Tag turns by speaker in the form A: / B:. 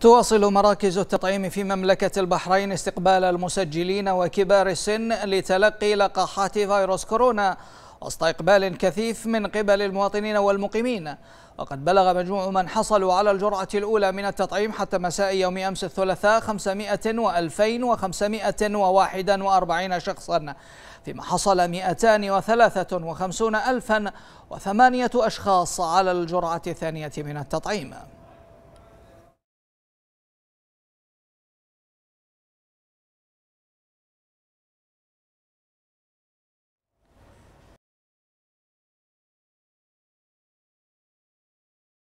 A: تواصل مراكز التطعيم في مملكة البحرين استقبال المسجلين وكبار السن لتلقي لقاحات فيروس كورونا وسط إقبال كثيف من قبل المواطنين والمقيمين وقد بلغ مجموع من حصلوا على الجرعة الأولى من التطعيم حتى مساء يوم أمس الثلاثاء 500 شخصا فيما حصل 253008 ألفا وثمانية أشخاص على الجرعة الثانية من التطعيم